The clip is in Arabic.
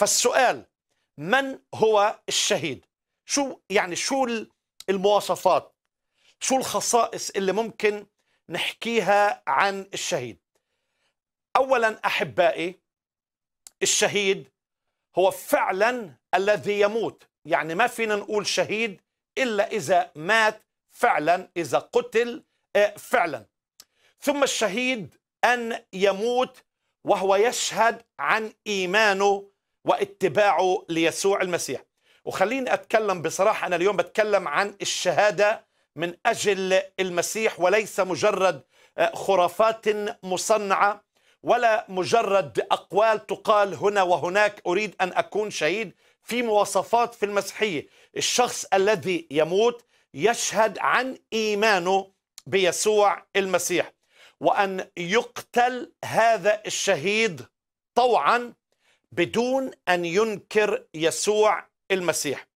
فالسؤال من هو الشهيد شو يعني شو المواصفات شو الخصائص اللي ممكن نحكيها عن الشهيد اولا احبائي الشهيد هو فعلا الذي يموت يعني ما فينا نقول شهيد الا اذا مات فعلا اذا قتل آه، فعلا ثم الشهيد ان يموت وهو يشهد عن ايمانه واتباعه ليسوع المسيح وخليني أتكلم بصراحة أنا اليوم بتكلم عن الشهادة من أجل المسيح وليس مجرد آه، خرافات مصنعة ولا مجرد أقوال تقال هنا وهناك أريد أن أكون شهيد في مواصفات في المسيحية الشخص الذي يموت يشهد عن إيمانه بيسوع المسيح وأن يقتل هذا الشهيد طوعا بدون ان ينكر يسوع المسيح